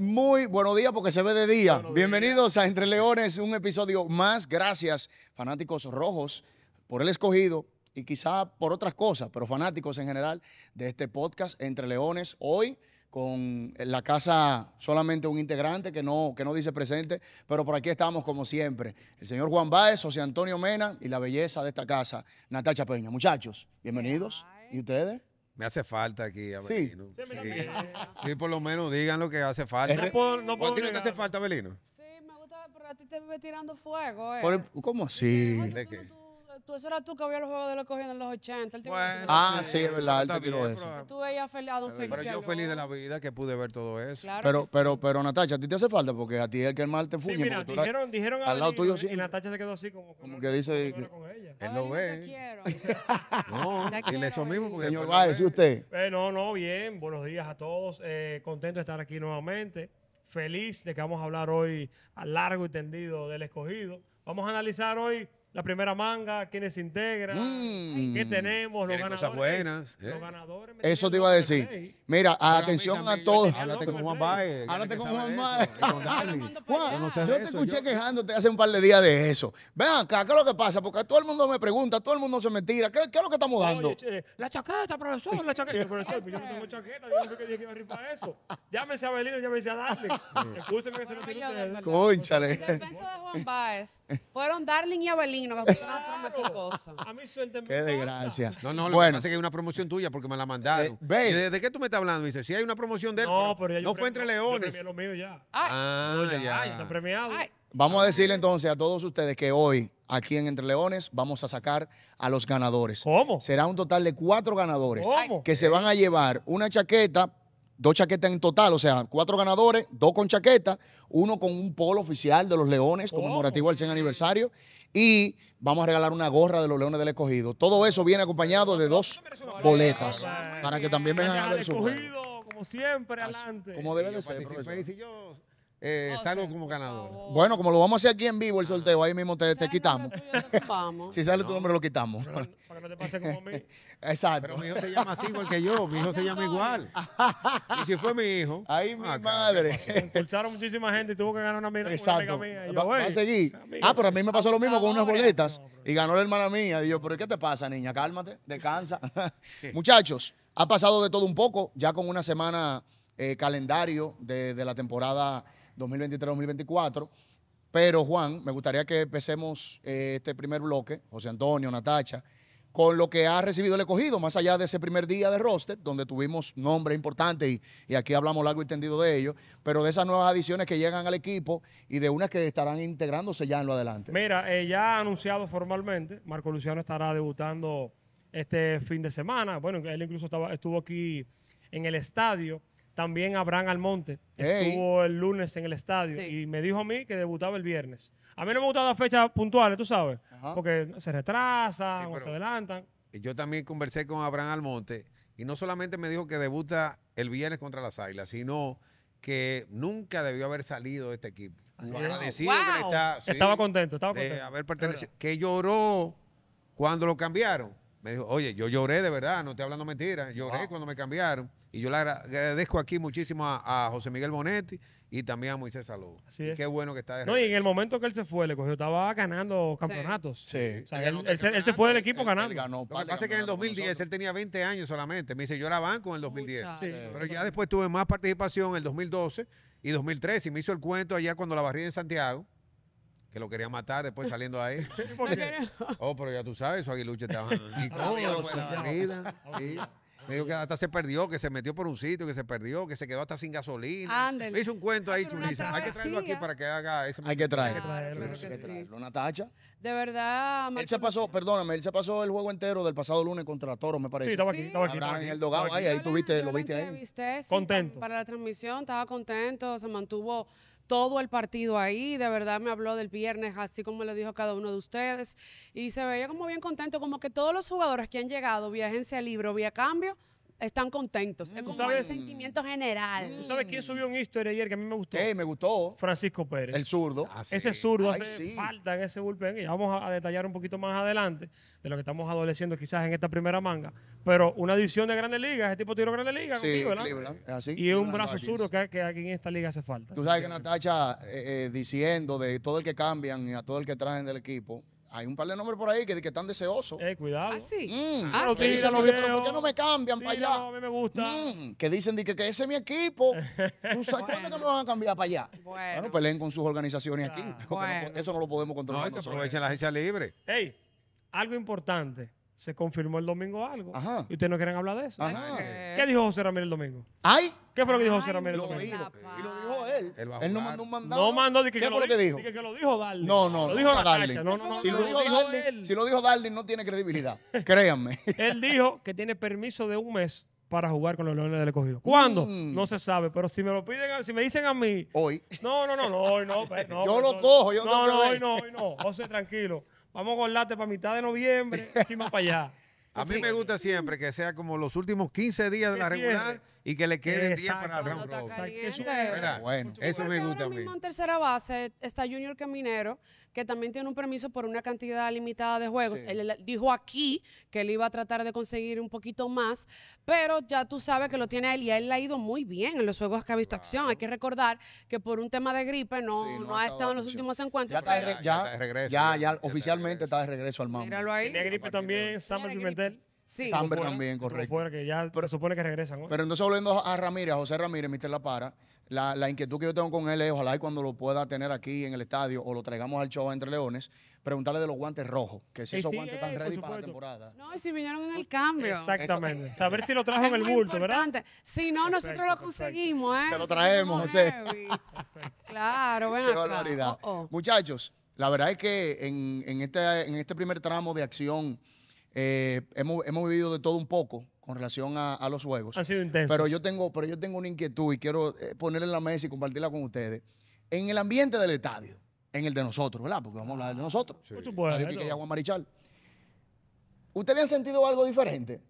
muy buenos días porque se ve de día. Bienvenidos a Entre Leones, un episodio más. Gracias, fanáticos rojos, por el escogido y quizá por otras cosas, pero fanáticos en general de este podcast Entre Leones. Hoy con la casa solamente un integrante que no, que no dice presente, pero por aquí estamos como siempre. El señor Juan Báez, José Antonio Mena y la belleza de esta casa, Natacha Peña. Muchachos, bienvenidos. ¿Y ustedes? Me hace falta aquí, Avelino. Sí. por lo menos digan lo que hace falta. No te hace falta, Avelino? Sí, me gusta, pero a ti te ve tirando fuego. Eh. ¿Cómo así? qué? eso era tú que había los juegos de los cogidos en los 80. El ah, sí, es verdad, te eso. tú Pero yo feliz de la vida que pude ver todo eso. pero, pero, Natacha, a ti te hace falta porque a ti es el que el mal te fuñe. mira, dijeron al lado tuyo sí. Y Natacha se quedó así como, que dice. Que, Él lo ve. no, Señor ¿y usted? Eh, no, no, bien. Buenos días a todos. Eh, contento de estar aquí nuevamente feliz de que vamos a hablar hoy a largo y tendido del escogido. Vamos a analizar hoy la primera manga, quiénes se integran, mm. qué tenemos, los ganadores. Cosas ¿eh? Eso te iba a decir. Mira, atención a, todos. Háblate con Juan Baez. Háblate con Juan Baez. yo te escuché quejándote hace un par de días de eso. ven acá, ¿qué es lo que pasa? Porque todo el mundo me pregunta, todo el mundo se me tira. ¿Qué, es lo que estamos dando? la chaqueta, profesor, la chaqueta. Yo, profesor, pues yo no tengo chaqueta, yo no sé qué día que iba a eso. Llámese a Belino, llámese a Darling. Escúchame que se lo Conchale. El de Juan Baez fueron Darling y Abelino y a cosas. A mí Qué desgracia. No, no, lo bueno. que es que hay una promoción tuya porque me la mandaron. Eh, ¿De, de, qué tú me estás hablando? Dice, si hay una promoción de él. No, pero, fue entre leones. Vamos a decirle entonces a todos ustedes que hoy, aquí en Entre Leones, vamos a sacar a los ganadores. ¿Cómo? Será un total de cuatro ganadores que se van a llevar una chaqueta dos chaquetas en total, o sea, cuatro ganadores, dos con chaqueta, uno con un polo oficial de los Leones, conmemorativo oh, al 100 aniversario, y vamos a regalar una gorra de los Leones del Escogido. Todo eso viene acompañado de dos boletas, para que también vengan a ver su juego. como siempre, adelante. Como debe de ser, eh, oh, salgo como ganador. Bueno, como lo vamos a hacer aquí en vivo el sorteo, ahí mismo te, quitamos. si sale tu nombre, lo quitamos. para que no te pase como a mí. Exacto. Pero mi hijo se llama así igual que yo. Mi hijo se llama igual. y si fue mi hijo. Ahí mi madre. escucharon muchísima gente y tuvo que ganar una, mina Exacto. mía. Ah, pero a mí me pasó lo mismo con unas boletas. y ganó la hermana mía. Y yo, ¿pero qué te pasa, niña? Cálmate, descansa. Muchachos, ha pasado de todo un poco, ya con una semana eh, calendario de, de la temporada 2023-2024. Pero Juan, me gustaría que empecemos eh, este primer bloque, José Antonio, Natacha, con lo que ha recibido el escogido, más allá de ese primer día de roster, donde tuvimos nombres importantes y, aquí hablamos largo y tendido de ellos, pero de esas nuevas adiciones que llegan al equipo y de unas que estarán integrándose ya en lo adelante. Mira, eh, ya ha anunciado formalmente, Marco Luciano estará debutando este fin de semana. Bueno, él incluso estaba, estuvo aquí en el estadio también Abraham Almonte estuvo el lunes en el estadio y me dijo a mí que debutaba el viernes. A mí no me gustan las fechas puntuales, tú sabes, porque se retrasan o se adelantan. Yo también conversé con Abraham Almonte y no solamente me dijo que debuta el viernes contra las Águilas, sino que nunca debió haber salido de este equipo. estaba contento, estaba contento. Que lloró cuando lo cambiaron. Me dijo, oye, yo lloré de verdad, no estoy hablando mentiras, lloré cuando me cambiaron. Y yo le agradezco aquí muchísimo a, José Miguel Bonetti y también a Moisés Salud. qué bueno que está de No, y en el momento que él se fue, le cogió, estaba ganando campeonatos. Sí. él, se, fue del equipo ganando. Ganó que pasa que en el 2010 él tenía 20 años solamente. Me dice, yo era banco en el 2010. Pero ya después tuve más participación en el 2012 y 2013. Y me hizo el cuento allá cuando la barrí en Santiago que lo quería matar después saliendo ahí. Oh, pero ya tú sabes, su aguiluche estaba... Y Sí. Me dijo que hasta se perdió, que se metió por un sitio, que se perdió, que se quedó hasta sin gasolina. Me hizo un cuento ahí Chulisa. Hay que traerlo aquí para que haga ese. Hay que traerlo. Hay que traerlo. Natacha. De verdad, Él se pasó, perdóname, él se pasó el juego entero del pasado lunes contra Toro, me parece. Sí, estaba aquí, estaba aquí. en el dogado, ahí, ahí tú lo viste ahí. Contento. Para la transmisión, estaba contento, se mantuvo todo el partido ahí, de verdad me habló del viernes, así como lo dijo cada uno de ustedes, y se veía como bien contento, como que todos los jugadores que han llegado vía agencia libre o vía cambio, están contentos. Es mm. como sentimiento general. ¿Tú sabes quién subió un historia ayer que a mí me gustó? Eh, me gustó. Francisco Pérez. El zurdo. Ah, ah, ese zurdo hace falta en ese bullpen. Y vamos a detallar un poquito más adelante de lo que estamos adoleciendo quizás en esta primera manga. Pero una edición de Grandes Ligas. Este tipo tiró Grandes Ligas. Sí, Así, y es un brazo zurdo que, aquí en esta liga hace falta. Tú sabes que Natacha eh, eh, diciendo de todo el que cambian y a todo el que traen del equipo, hay un par de nombres por ahí que, que están deseosos. Eh, cuidado. Ah, sí. Mm. ah, no. sí, dicen, ¿por qué no me cambian para allá? No, a mí me gusta. Mm. que dicen que, que, ese es mi equipo. ¿Tú sabes que me van a cambiar para allá? Bueno, bueno peleen con sus organizaciones aquí. eso no lo podemos controlar. No, que aprovechen la agencia libre. Ey, algo importante se confirmó el domingo algo. Ajá. Y ustedes no quieren hablar de eso. Ajá. ¿Qué dijo José Ramírez el domingo? ¿Ay? ¿Qué fue lo que dijo José Ramírez el domingo? Y lo dijo él. no mandó un mandado. No mandó, que, ¿Qué fue lo, que dijo? Que, lo dijo Darling. No, no, lo dijo Darling. No, si, lo dijo Darling no tiene credibilidad. Créanme. él dijo que tiene permiso de un mes para jugar con los Leones del Escogido. ¿Cuándo? Mm. No se sabe, pero si me lo piden, si me dicen a mí. Hoy. No, no, no, no, hoy no. Pues, yo pues, lo cojo, yo no. No, no, hoy no, hoy no. José, tranquilo. Vamos a guardarte para mitad de noviembre, y más para allá. A mí me gusta siempre que sea como los últimos 15 días de la regular y que le queden 10 para el round robin. Eso, bueno, eso me gusta a mí. en tercera base está Junior Caminero que también tiene un permiso por una cantidad limitada de juegos. Él, dijo aquí que él iba a tratar de conseguir un poquito más, pero ya tú sabes que lo tiene él y a él le ha ido muy bien en los juegos que ha visto acción. Hay que recordar que por un tema de gripe no, ha estado en los últimos encuentros. Ya, está, de regreso, ya, ya oficialmente está de regreso al mando. Míralo Tenía gripe también, Samuel Pimentel. Sí. Samuel también, correcto. pero, supone que regresan. ¿no? Pero entonces volviendo a Ramírez, a José Ramírez, Mr. La Para, la, la, inquietud que yo tengo con él es, ojalá y cuando lo pueda tener aquí en el estadio o lo traigamos al show entre leones, preguntarle de los guantes rojos, que si esos guantes están eh, ready para la temporada. No, y si vinieron en el cambio. Exactamente. Saber si lo trajo en el bulto, importante. ¿verdad? Si no, nosotros lo conseguimos, ¿eh? Te lo traemos, José. claro, bueno. Qué oh, oh. Muchachos, la verdad es que en, en, este, en este primer tramo de acción eh, hemos, hemos vivido de todo un poco con relación a, los juegos. Ha sido intenso. Pero yo tengo, pero yo tengo una inquietud y quiero eh, ponerla en la mesa y compartirla con ustedes. En el ambiente del estadio, en el de nosotros, ¿verdad? Porque vamos a hablar de nosotros. Sí. que Marichal. ¿Ustedes han sentido algo diferente?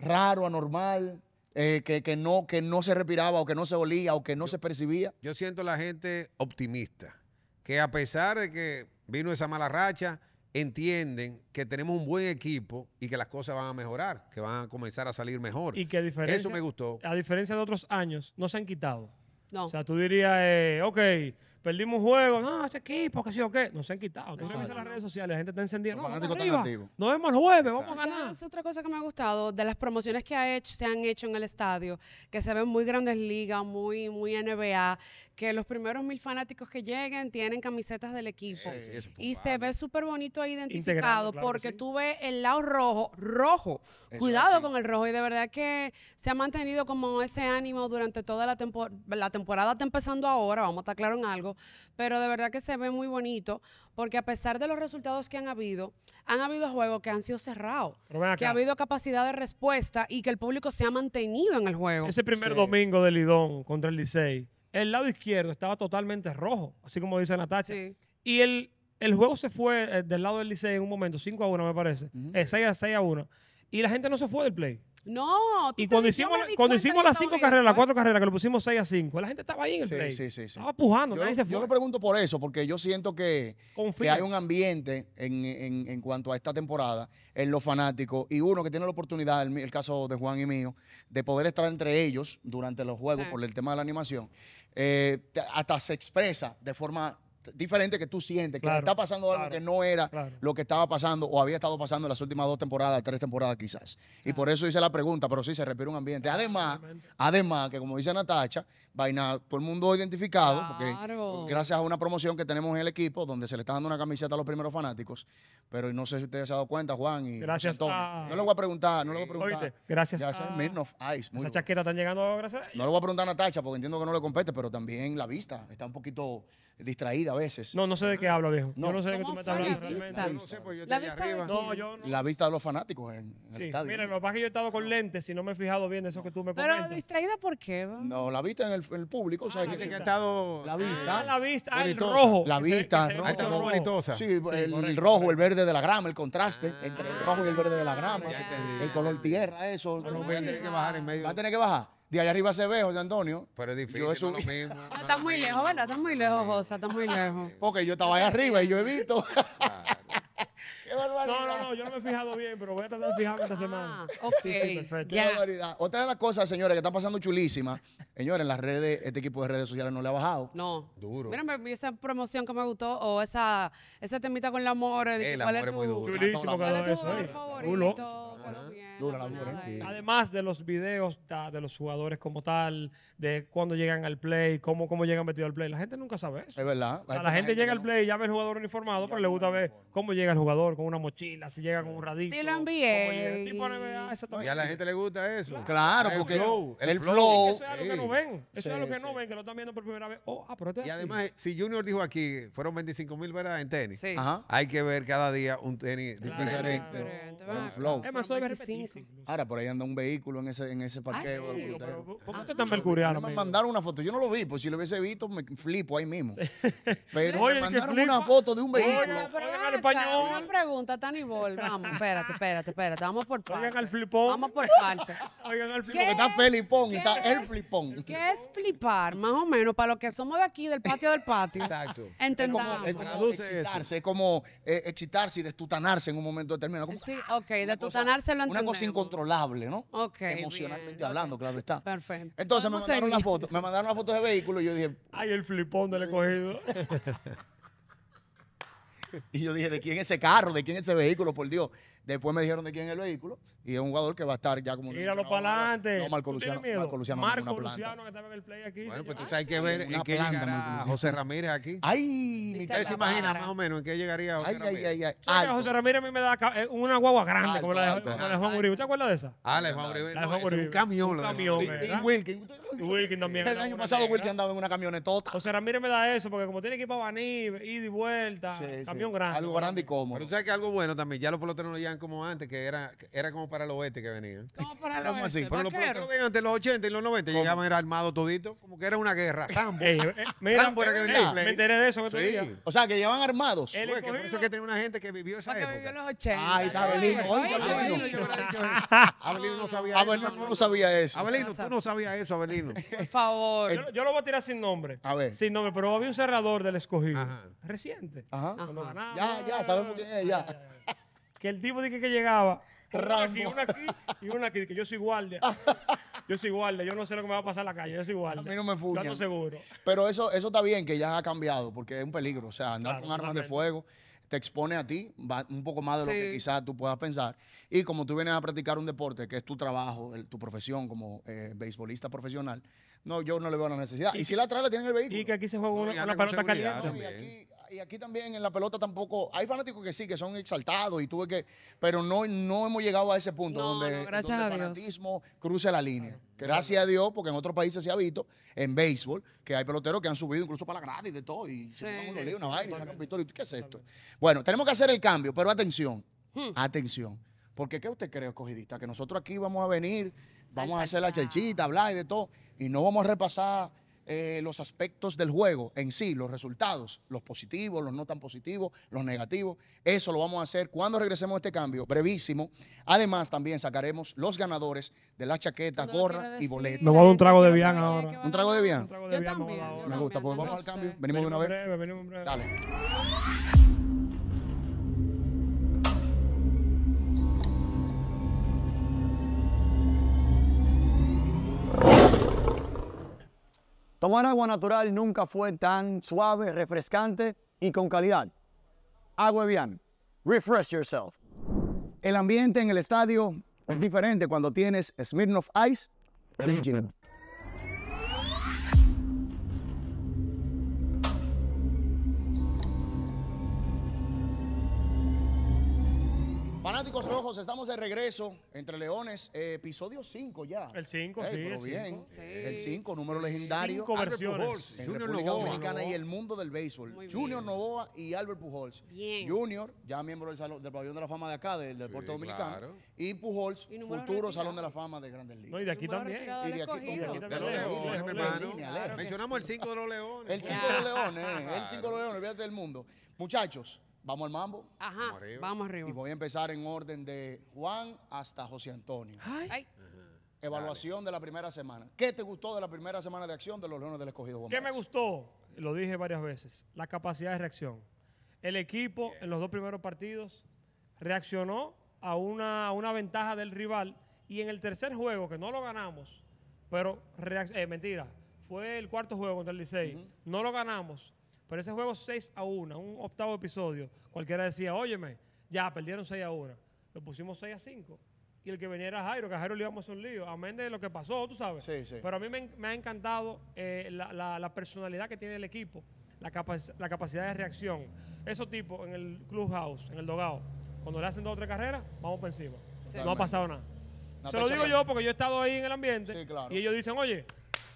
Raro, anormal, eh, que, no, que no se respiraba o que no se olía o que no se percibía. Yo siento la gente optimista, que a pesar de que vino esa mala racha, entienden que tenemos un buen equipo y que las cosas van a mejorar, que van a comenzar a salir mejor. Y que a Eso me gustó. A diferencia de otros años, no se han quitado. No. O sea, tú dirías, eh, ok, perdimos un juego, no, ese equipo, que sí o qué. Nos han quitado. Tú en las redes sociales, la gente está encendida. No, Nos vemos el jueves, vamos a ganar. es otra cosa que me ha gustado, de las promociones que ha hecho, se han hecho en el estadio, que se ven muy grandes ligas, muy, muy NBA, que los primeros mil fanáticos que lleguen tienen camisetas del equipo. y se ve súper bonito identificado porque tú ves el lado rojo, rojo. Cuidado con el rojo. Y de verdad que se ha mantenido como ese ánimo durante toda la, temporada la temporada, está empezando ahora, vamos a estar claros en algo pero de verdad que se ve muy bonito, porque a pesar de los resultados que han habido, han habido juegos que han sido cerrados, que ha habido capacidad de respuesta y que el público se ha mantenido en el juego. Ese primer domingo de Lidón contra el Licey, el lado izquierdo estaba totalmente rojo, así como dice Natacha. Y el, el juego se fue eh, del lado del Licey en un momento, 5 a 1 me parece, eh, a 6 a 1, y la gente no se fue del play. No, Y cuando hicimos, cuando hicimos las cinco carreras, las cuatro carreras, que lo pusimos seis a cinco la gente estaba ahí en el play. Sí, sí, sí. yo, lo pregunto por eso, porque yo siento que, que hay un ambiente en, cuanto a esta temporada en los fanáticos y uno que tiene la oportunidad, el, el caso de Juan y mío, de poder estar entre ellos durante los juegos por el tema de la animación. Eh, hasta se expresa de forma diferente que tú sientes, que está pasando algo que no era lo que estaba pasando o había estado pasando en las últimas dos temporadas, tres temporadas quizás. Y por eso hice la pregunta, pero sí se respira un ambiente. Además, además que como dice Natacha, vaina, todo el mundo identificado, porque gracias a una promoción que tenemos en el equipo, donde se le está dando una camiseta a los primeros fanáticos, pero no sé si ustedes se han dado cuenta, Juan. Y gracias No le voy a preguntar, no le voy a preguntar. gracias a... están llegando gracias No le voy a preguntar a Natacha, porque entiendo que no le compete, pero también la vista está un poquito distraída a veces. No, no sé de qué hablo, viejo. No. no sé de qué tú me estás hablando realmente. Pues, la vista De... La vista de los fanáticos en, el estadio. Mira, lo que pasa es que yo he estado con lentes y no me he fijado bien de eso que tú me comentas. Pero distraída por qué, No, la vista en el, público, o sea, ah, que, que ha estado la vista. Ah, la vista, el rojo. La vista, el rojo. Ha estado bonitosa. Sí, el rojo, el verde de la grama, el contraste ah, entre el rojo y el verde de la grama. El color tierra, eso. Va a tener que bajar en medio. Va a tener que bajar. De allá arriba se ve, José Antonio. Pero es difícil, yo mismo. está muy lejos, ¿verdad? Está muy lejos, José, está muy lejos. Porque yo estaba allá arriba y yo he visto. Qué barbaridad. No, no, no, yo no me he fijado bien, pero voy a estar de esta ah, semana. ok. perfecto. Qué barbaridad. Otra de las cosas, señores, que está pasando chulísima. Señores, en las redes, este equipo de redes sociales no le ha bajado. No. Duro. vi esa promoción que me gustó o esa, esa temita con el amor. Eh, el ¿cuál amor es, muy duro. Chulísimo, cada vez. Por Además de los videos de los jugadores como tal, de cuando llegan al play, cómo, cómo llegan metidos al play, la gente nunca sabe eso. Es verdad. la, gente, llega al play y ya ve el jugador uniformado, pero le gusta ver cómo llega el jugador con una mochila, si llega con un radito. Ah, y a la gente le gusta eso. Claro, porque el flow. Eso es lo que no ven. Eso es lo que no ven, que lo están viendo por primera vez. Oh, ah, pero este y además, si Junior dijo aquí, fueron 25 mil, ¿verdad? En tenis. Hay que ver cada día un tenis diferente. Un flow. Es más, Ahora, por ahí anda un vehículo en ese, en ah, parqueo. ¿Por qué ah, tan mercuriano? Me mandaron una foto. Yo no lo vi, pues si lo hubiese visto, me flipo ahí mismo. Pero me mandaron una foto de un vehículo. No pero preguntas, Una pregunta, Tanibol. Vamos, espérate, espérate, espérate. Vamos por parte. Oigan al flipón. Vamos por parte. Oigan al flipón. Porque está Felipón está el flipón. ¿Qué es flipar? Más o menos, para los que somos de aquí, del patio del patio. Exacto. Entendamos. Es como, es como excitarse, eh, como excitarse y destutanarse en un momento determinado. sí, ok, destutanarse lo entendemos incontrolable, ¿no? Ok. Emocionalmente hablando, claro está. Perfecto. Entonces me mandaron una foto me mandaron una foto de vehículo y yo dije, ay, el flipón del cogido. y yo dije, ¿de quién ese carro? ¿De quién ese vehículo? Por Dios. Después me dijeron de quién es el vehículo y es un jugador que va a estar ya como. Míralo para adelante. No, Marco Luciano. Marco Luciano. Luciano que estaba en el play aquí. Bueno, pues entonces hay ah, que ver en qué José Ramírez aquí. Ay, ni se imaginas más o menos en qué llegaría José Ramírez. Ay, ay, ay. José Ramírez a mí me da eh, una guagua grande como la de Juan Uribe. ¿Te acuerdas de esa? Ah, la de Juan Uribe. Un camión. Un camión. Y Wilkin. Wilkin también. El año pasado Wilkin andaba en una total. José Ramírez me da eso porque como tiene equipo para Baní, ida y vuelta, camión grande. Algo grande y cómodo. Pero tú sabes que algo bueno también, ya lo peloteros no llegan como antes, que era, era como para los oeste que venían. como para los oeste? Pero los productores de antes, los 80 y los 90, llegaban era armados toditos, como que era una guerra. Tambo. Eh, eh, eh, me enteré de eso. O sea, que llevan armados. por eso es que tenía una gente que vivió esa época. vivió los 80. Ay, está Abelino. Abelino no sabía eso. Abelino no sabía eso. Abelino, tú no sabías eso, Abelino. Por favor. Yo, lo voy a tirar sin nombre. A ver. Sin nombre, pero había un cerrador del escogido. Reciente. Ajá. Ya, ya, sabemos quién es, ya que el tipo dije que llegaba, una aquí, y una aquí, que yo soy guardia. Yo soy guardia, yo no sé lo que me va a pasar en la calle, yo soy guardia. A mí no me fugan. seguro. Pero eso, eso está bien que ya ha cambiado, porque es un peligro. O sea, andar con armas de fuego te expone a ti un poco más de lo que quizás tú puedas pensar. Y como tú vienes a practicar un deporte que es tu trabajo, tu profesión como eh, beisbolista profesional, no, yo no le veo la necesidad. Y, si la trae, la tienen el vehículo. Y que aquí se juega una, pelota caliente. y, aquí, también en la pelota tampoco. Hay fanáticos que sí, que son exaltados y tuve que. Pero no, no hemos llegado a ese punto donde, el fanatismo cruce la línea. Gracias a Dios, porque en otros países se ha visto, en béisbol, que hay peloteros que han subido incluso para la grada y de todo, y se una vaina, y sacan ¿Qué es esto? Bueno, tenemos que hacer el cambio, pero atención, hmm. atención. Porque ¿qué usted cree, escogidista? Que nosotros aquí vamos a venir, vamos a hacer la chelchita, hablar y de todo, y no vamos a repasar eh, los aspectos del juego en sí, los resultados, los positivos, los no tan positivos, los negativos. Eso lo vamos a hacer cuando regresemos a este cambio, brevísimo. Además, también sacaremos los ganadores de la chaqueta, gorra y boleto. Nos va a un trago de bien ahora. ¿Un trago de bien? Un trago Me gusta, pues vamos al cambio. Venimos de una vez. Dale. Tomar agua natural nunca fue tan suave, refrescante y con calidad. Agua bien. Refresh yourself. El ambiente en el estadio es diferente cuando tienes Smirnoff Ice Cánticos Rojos, estamos de regreso entre Leones, eh, episodio 5 ya. El 5, sí. Pero el bien, el 5, número legendario. Cinco Albert Junior Novoa. Dominicana y el mundo del béisbol. Junior Novoa y Albert Pujols. Bien. Junior, ya miembro del, salón, del pabellón de la fama de acá, del deporte sí, dominicano. Y Pujols, futuro salón de la fama de Grandes Ligas. No, y de aquí también. Y de aquí, y de los Leones. Mencionamos el 5 de los Leones. El 5 de los Leones, el 5 de los Leones, olvídate del mundo. Muchachos, Vamos al mambo. Ajá. Vamos arriba. Y voy a empezar en orden de Juan hasta José Antonio. Evaluación de la primera semana. ¿Qué te gustó de la primera semana de acción de los Leones del Escogido ¿Qué me gustó? Lo dije varias veces. La capacidad de reacción. El equipo en los dos primeros partidos reaccionó a una, una ventaja del rival y en el tercer juego, que no lo ganamos, pero, eh, mentira, fue el cuarto juego contra el Licey, no lo ganamos, pero ese juego 6 a 1, un octavo episodio, cualquiera decía, óyeme, ya perdieron 6 a 1. Lo pusimos 6 a 5. Y el que venía era Jairo, que a Jairo le íbamos a hacer un lío. Amén de lo que pasó, tú sabes. Sí, sí. Pero a mí me, ha encantado eh, la, personalidad que tiene el equipo, la, la capacidad de reacción. Esos tipo en el clubhouse, en el dogado, cuando le hacen dos o tres carreras, vamos por encima. No ha pasado nada. Se lo digo yo porque yo he estado ahí en el ambiente. Y ellos dicen, oye,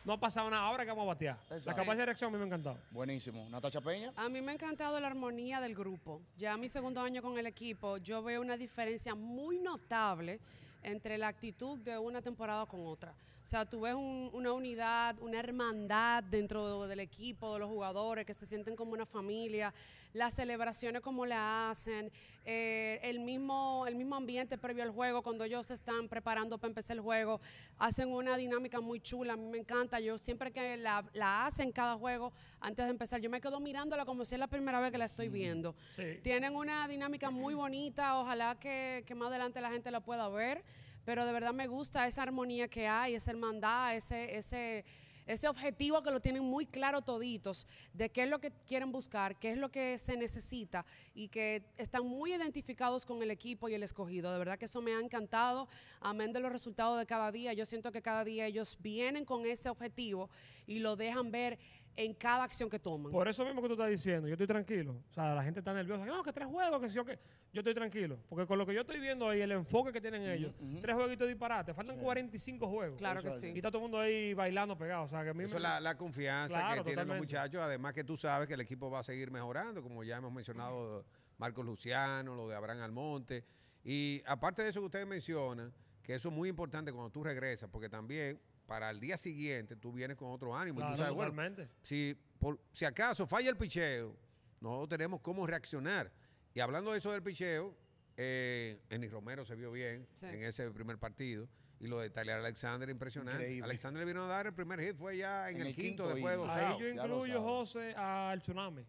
no ha pasado nada. Ahora que vamos a batear. La capacidad de reacción a mí me ha encantado. Buenísimo. Natacha Peña. A mí me ha encantado la armonía del grupo. Ya mi segundo año con el equipo, yo veo una diferencia muy notable entre la actitud de una temporada con otra. O sea, tú ves una unidad, una hermandad dentro del equipo, de los jugadores que se sienten como una familia las celebraciones como la hacen, eh, el, mismo, el mismo ambiente previo al juego, cuando ellos se están preparando para empezar el juego, hacen una dinámica muy chula, a mí me encanta, yo siempre que la, la hacen cada juego, antes de empezar, yo me quedo mirándola como si es la primera vez que la estoy viendo. Tienen una dinámica muy bonita, ojalá que, que más adelante la gente la pueda ver, pero de verdad me gusta esa armonía que hay, esa hermandad, ese... ese ese objetivo que lo tienen muy claro toditos de qué es lo que quieren buscar, qué es lo que se necesita y que están muy identificados con el equipo y el escogido. De verdad que eso me ha encantado, amén de los resultados de cada día. Yo siento que cada día ellos vienen con ese objetivo y lo dejan ver en cada acción que toman. Por eso mismo que tú estás diciendo, yo estoy tranquilo. O sea, la gente está nerviosa. No, que tres juegos, que sí o que. Yo estoy tranquilo. Porque con lo que yo estoy viendo ahí, el enfoque que tienen ellos, tres jueguitos disparates, faltan 45 juegos. Claro que sí. Y está todo el mundo ahí bailando pegado. O sea, que eso la, confianza que tienen los muchachos. Además que tú sabes que el equipo va a seguir mejorando, como ya hemos mencionado Marcos Luciano, lo de Abraham Almonte. Y aparte de eso que ustedes mencionan, que eso es muy importante cuando tú regresas, porque también para el día siguiente tú vienes con otro ánimo. Claro, y si, por, si acaso falla el picheo, nosotros tenemos cómo reaccionar. Y hablando de eso del picheo, eh, Romero se vio bien en ese primer partido. Y lo de Tyler Alexander, impresionante. Alexander le vino a dar el primer hit, fue ya en, el, quinto, después de Ahí yo incluyo, José, al Tsunami.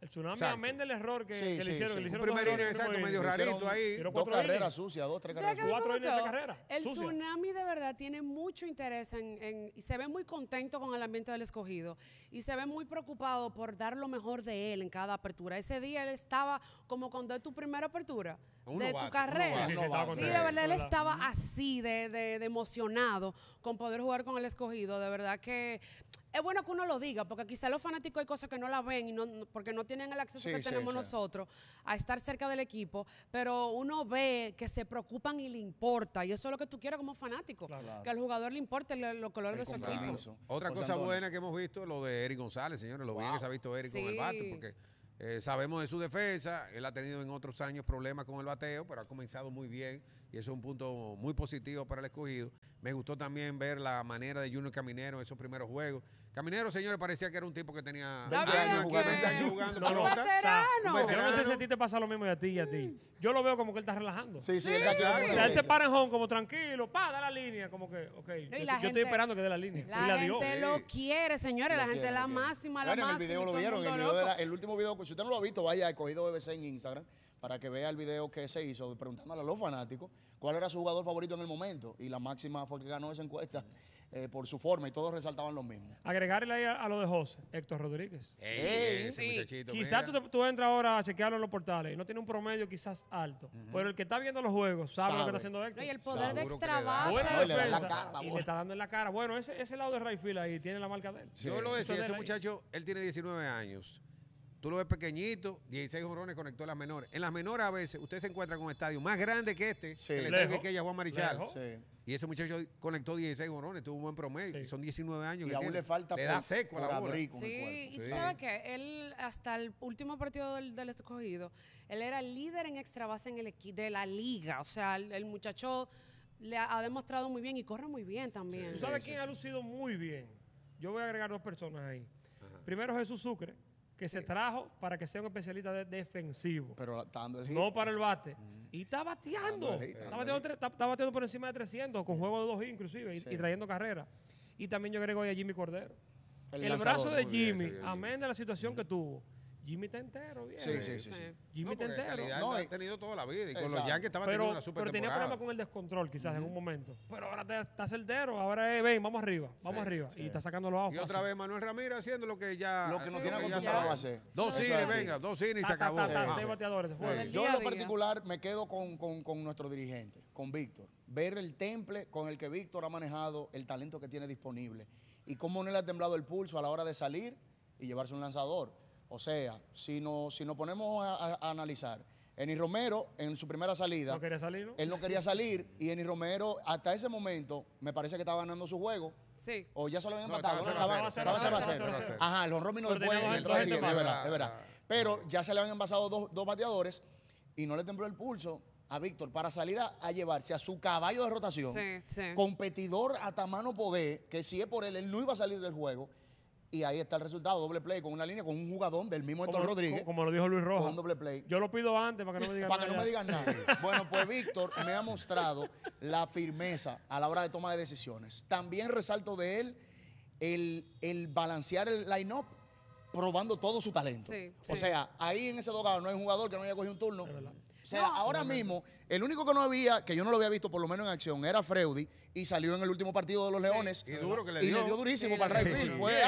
El tsunami, exacto. amén del error que, que le hicieron. Sí. Que le hicieron un primer exacto, medio rarito ahí. Dos carreras sucias, dos, tres carreras sucias. Cuatro líneas de carrera. El tsunami de verdad tiene mucho interés en, en, y se ve muy contento con el ambiente del escogido y se ve muy preocupado por dar lo mejor de él en cada apertura. Ese día él estaba como cuando es tu primera apertura de tu carrera. sí, de verdad él estaba así de, de emocionado con poder jugar con el escogido. De verdad que es bueno que uno lo diga, porque quizá los fanáticos hay cosas que no la ven y no, porque no tienen el acceso que tenemos nosotros a estar cerca del equipo, pero uno ve que se preocupan y le importa, y eso es lo que tú quieres como fanático, que al jugador le importe los colores de su equipo. Otra cosa buena que hemos visto lo de Eric González, señores, lo bien que se ha visto Eric con el bate, porque eh, sabemos de su defensa, él ha tenido en otros años problemas con el bateo, pero ha comenzado muy bien y eso es un punto muy positivo para el escogido. Me gustó también ver la manera de Junior Caminero en esos primeros juegos. Caminero, señores, parecía que era un tipo que tenía 20 años jugando, veterano. Yo no sé si a ti te pasa lo mismo y a ti y a ti. Yo lo veo como que él está relajando. Sí, sí, él está él se para en home como tranquilo, pa, da la línea, como que, ok. yo, estoy esperando que dé la línea. La, y la dio. gente lo quiere, señores, la, gente es la máxima, la máxima. el video lo vieron, el, video el último video, si usted no lo ha visto, vaya, he cogido BBC en Instagram para que vea el video que se hizo preguntándole a los fanáticos cuál era su jugador favorito en el momento. Y la máxima fue que ganó esa encuesta eh, por su forma y todos resaltaban lo mismo. Agregarle ahí a, lo de José, Héctor Rodríguez. sí, sí. Quizás tú, entras ahora a chequearlo en los portales y no tiene un promedio quizás alto, pero el que está viendo los juegos sabe, lo que está haciendo Héctor. y el poder de extravasa. y le está dando en la cara. Bueno, ese, ese lado de Rayfield ahí tiene la marca de él. Yo lo decía, ese muchacho, él tiene 19 años Tú lo ves pequeñito, 16 jorrones conectó a las menores. En las menores a veces usted se encuentra con un estadio más grande que este, que le que Juan Marichal. Y ese muchacho conectó 16 jorones, tuvo un buen promedio, y son 19 años. Y aún le falta le da seco a la bola. Sí, y sabes que él hasta el último partido del, escogido, él era líder en extra base en el de la liga, o sea, el, muchacho le ha, demostrado muy bien y corre muy bien también. ¿Sabes quién ha lucido muy bien? Yo voy a agregar dos personas ahí. Primero Jesús Sucre que se trajo para que sea un especialista defensivo. Pero No para el bate. Y está bateando. está, bateando por encima de 300, con juego de dos inclusive, y, trayendo carrera. Y también yo agrego ahí a Jimmy Cordero. El, brazo de Jimmy, amén de la situación que tuvo Jimmy está entero, bien. Sí, sí, sí. Jimmy no, está entero. No, ha tenido toda la vida. Y con los Yankees estaba pero, teniendo una super Pero tenía problemas con el descontrol, quizás, en un momento. Pero ahora está, certero, ahora ven, vamos arriba, vamos arriba. Y está sacando los ojos. Y otra vez Manuel Ramírez haciendo lo que ya. Lo que no tiene que hacer. Dos cines, venga, dos cines y se acabó. Yo en lo particular me quedo con nuestro dirigente, con Víctor. Ver el temple con el que Víctor ha manejado el talento que tiene disponible y cómo no le ha temblado el pulso a la hora de salir y llevarse un lanzador. O sea, si, si nos ponemos a, analizar, Eni Romero, en su primera salida. ¿No quería salir? Él no quería salir y Eni Romero, hasta ese momento, me parece que estaba ganando su juego. Sí. O ya se lo habían empatado. estaba a Ajá, los Romino después. Sí, es verdad, es verdad. Pero ya se le habían envasado dos, bateadores y no le tembló el pulso a Víctor para salir a, llevarse a su caballo de rotación, sí, sí. competidor a tamano poder, que si es por él, él no iba a salir del juego. Y ahí está el resultado, doble play con una línea, con un jugador del mismo Héctor Rodríguez. Como, lo dijo Luis Rojo. doble play. Yo lo pido antes para que no me digan nada. para que no me digan nada. bueno, pues Víctor me ha mostrado la firmeza a la hora de toma de decisiones. También resalto de él el, balancear el line-up probando todo su talento. o sea, ahí en ese dogado no hay jugador que no haya cogido un turno. O sea, ahora mismo, el único que no había, que yo no lo había visto por lo menos en acción, era Freudi y salió en el último partido de los Leones. y duro que le dio. durísimo para el Rey Fue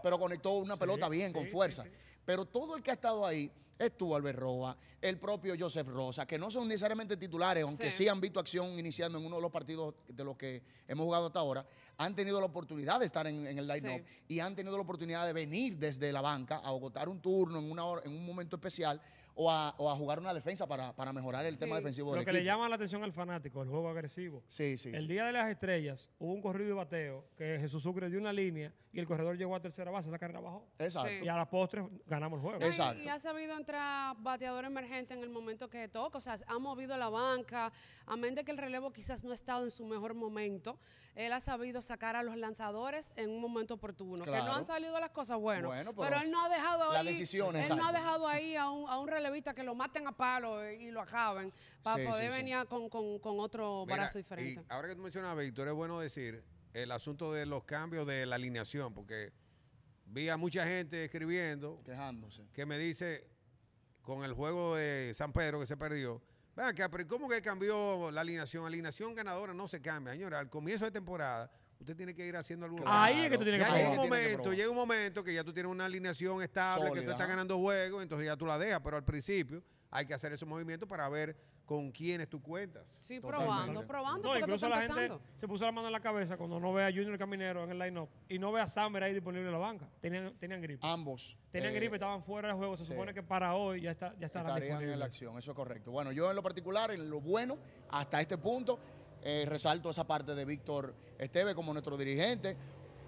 pero conectó una pelota bien, con fuerza. Pero todo el que ha estado ahí, es tú, Albert Roa, el propio Joseph Rosa, que no son necesariamente titulares, aunque sí. han visto acción iniciando en uno de los partidos de los que hemos jugado hasta ahora, han tenido la oportunidad de estar en, el line-up y han tenido la oportunidad de venir desde la banca a agotar un turno en, una hora, en un momento especial o a, jugar una defensa para, mejorar el tema defensivo Lo que le llama la atención al fanático, el juego agresivo. Sí, sí. El día de las estrellas hubo un corrido y bateo que Jesús Sucre dio una línea y el corredor llegó a tercera base, la carrera bajó. Exacto. Y a las postres ganamos el juego. Exacto. Y, ha sabido entrar bateador emergente en el momento que toca, o sea, ha movido la banca, amén de que el relevo quizás no ha estado en su mejor momento, él ha sabido sacar a los lanzadores en un momento oportuno. Que no han salido las cosas bueno, bueno pero, él no ha dejado la ahí, decisión, él no ha dejado ahí a un, a un relevo vista que lo maten a palo eh, y lo acaben para poder venir Con, otro brazo diferente. ahora que tú mencionas, Víctor, es bueno decir el asunto de los cambios de la alineación, porque vi a mucha gente escribiendo. Quejándose. Que me dice, con el juego de San Pedro que se perdió, Venga, pero ¿cómo que cambió la alineación? Alineación ganadora no se cambia, señora. Al comienzo de temporada usted tiene que ir haciendo algo. Ahí es que tú tienes que llega un momento, llega un momento que ya tú tienes una alineación estable, que tú estás ganando juegos, entonces ya tú la dejas, pero al principio hay que hacer esos movimientos para ver con quiénes tú cuentas. Sí, probando, probando. No, incluso la gente se puso la mano en la cabeza cuando no ve a Junior Caminero en el line-up y no ve a Summer ahí disponible en la banca. Tenían, tenían gripe. Ambos. Tenían eh, gripe, estaban fuera de juego. Se supone que para hoy ya está ya está Estarían la en la acción, eso es correcto. Bueno, yo en lo particular, en lo bueno, hasta este punto, eh, resalto esa parte de Víctor Esteve como nuestro dirigente.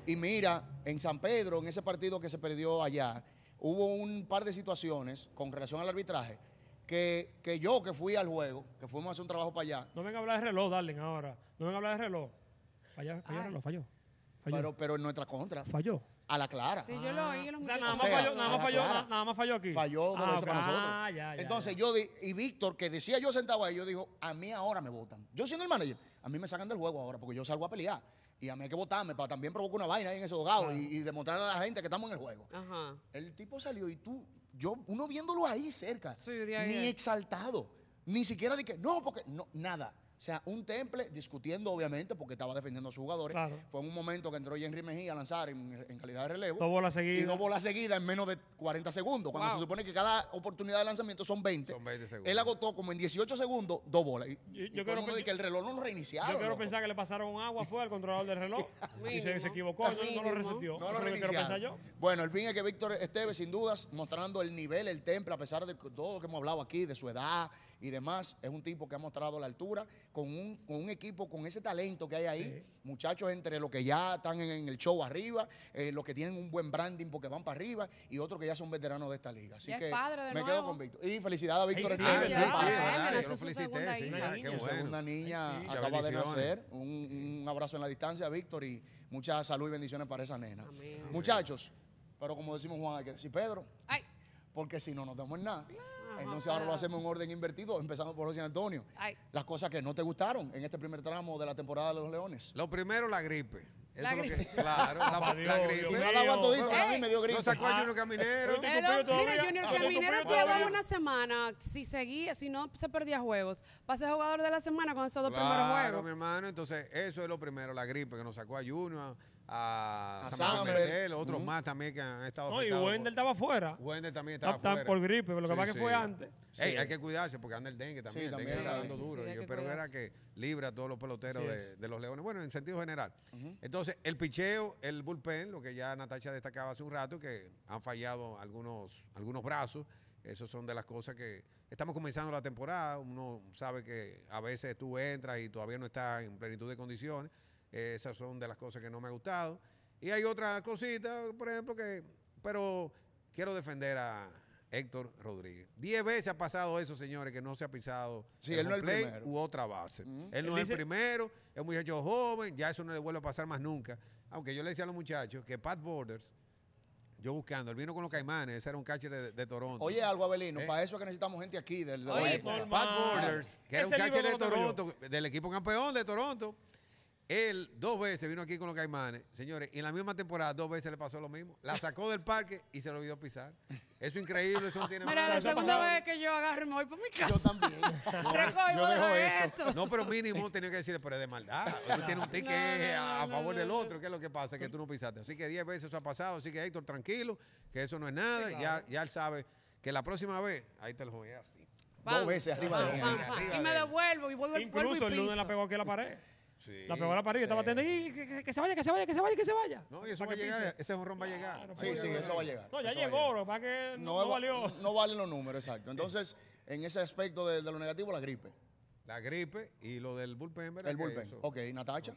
Y mira, en San Pedro, en ese partido que se perdió allá, hubo un par de situaciones con relación al arbitraje que, yo, que fui al juego, que fuimos a hacer un trabajo para allá. No venga a hablar de reloj, Darling, ahora. No venga a hablar de reloj. Falló, ah. falló falló. Pero, pero en nuestra contra. Falló. A la clara. Sí, yo lo oí. nada más, falló, nada, más falló, aquí. Falló ah, ah, nosotros. Entonces yo, y Víctor, que decía yo sentado ahí, yo digo, a mí ahora me votan. Yo siendo el manager, a mí me sacan del juego ahora porque yo salgo a pelear. Y a mí hay que votarme para también provocar una vaina ahí en ese hogado y, demostrar demostrarle a la gente que estamos en el juego. Ajá. El tipo salió y tú, yo, uno viéndolo ahí cerca, ni exaltado, ni siquiera de que, no, porque, no, nada o sea, un temple discutiendo, obviamente, porque estaba defendiendo a sus jugadores. Fue en un momento que entró Henry Mejía a lanzar en, calidad de relevo. Dos bolas seguidas. Y dos bolas seguidas en menos de 40 segundos. Cuando se supone que cada oportunidad de lanzamiento son 20. Son 20 segundos. Él agotó como en 18 segundos dos bolas. Y, yo, quiero pensar creo que, el reloj no lo reiniciaron. Yo quiero pensar que le pasaron agua fue al controlador del reloj. y se, equivocó, no, lo resistió. No lo reiniciaron. Bueno, el fin es que Víctor Esteves, sin dudas, mostrando el nivel, el temple, a pesar de todo lo que hemos hablado aquí, de su edad y demás. Es un tipo que ha mostrado la altura con un, equipo, con ese talento que hay ahí. Muchachos entre los que ya están en, el show arriba, eh, los que tienen un buen branding porque van para arriba y otros que ya son veteranos de esta liga. Así que me quedo con Víctor. Y felicidad a Víctor. Sí, sí, lo felicité. qué Una niña acaba de nacer. Un, abrazo en la distancia, Víctor, y mucha salud y bendiciones para esa nena. Muchachos, pero como decimos Juan, hay que decir Pedro. Porque si no, nos damos nada. Entonces ahora lo hacemos en orden invertido. Empezamos por José Antonio. Las cosas que no te gustaron en este primer tramo de la temporada de los Leones. Lo primero, la gripe. Eso la gripe. Lo que, claro, la, gripe. Yo la a mí me dio gripe. No sacó a ah. Junior Caminero. mira, Junior Caminero llevaba una semana. Si seguía, si no, se perdía juegos. Pasé jugador de la semana con esos dos primeros juegos. Claro, mi hermano. Entonces, eso es lo primero, la gripe que nos sacó a Junior a, San otros más también que han estado No, y Wendel estaba afuera. Wendel también estaba afuera. por gripe, pero lo que pasa que fue antes. hay que cuidarse porque anda el dengue también. dengue está dando duro. Yo espero era que libra a todos los peloteros de, los leones. Bueno, en sentido general. Entonces, el picheo, el bullpen, lo que ya Natacha destacaba hace un rato, que han fallado algunos, algunos brazos. Esas son de las cosas que estamos comenzando la temporada. Uno sabe que a veces tú entras y todavía no estás en plenitud de condiciones. Eh, esas son de las cosas que no me ha gustado. Y hay otra cosita, por ejemplo, que. Pero quiero defender a Héctor Rodríguez. Diez veces ha pasado eso, señores, que no se ha pisado él no u otra base. Mm. Él no es el primero, es un muchacho joven, ya eso no le vuelve a pasar más nunca. Aunque yo le decía a los muchachos que Pat Borders. Yo buscando, él vino con los caimanes, ese era un catcher de, Toronto. Oye, algo, Abelino, eh. para eso es que necesitamos gente aquí del, Pat Borders, que era un catcher de Toronto, del equipo campeón de Toronto, él dos veces vino aquí con los caimanes, señores, y en la misma temporada dos veces le pasó lo mismo. La sacó del parque y se lo olvidó pisar. Eso es increíble, eso no tiene Mira, la segunda vez que yo agarro y me voy por mi casa. Yo también. No, yo dejo eso. No, pero mínimo tenía que decirle, pero es de maldad. Tú tiene tienes un ticket a favor del otro, que es lo que pasa, que tú no pisaste. Así que diez veces eso ha pasado. Así que Héctor, tranquilo, que eso no es nada. ya, ya él sabe que la próxima vez, ahí te lo voy así. Dos veces arriba de él. Y me devuelvo y vuelvo, Incluso vuelvo y Incluso el lunes la pegó aquí a la pared la peor la estaba atendiendo y que, se vaya, que se vaya, que se vaya, que se vaya. No, eso va a llegar, ese honrón va a llegar. sí, sí, pues, eso va a llegar. No, ya llegó, lo que no, valió. No valen los números, exacto. Entonces, en ese aspecto de, lo negativo, la gripe. La gripe y lo del bullpen, El bullpen. Ok, Natacha.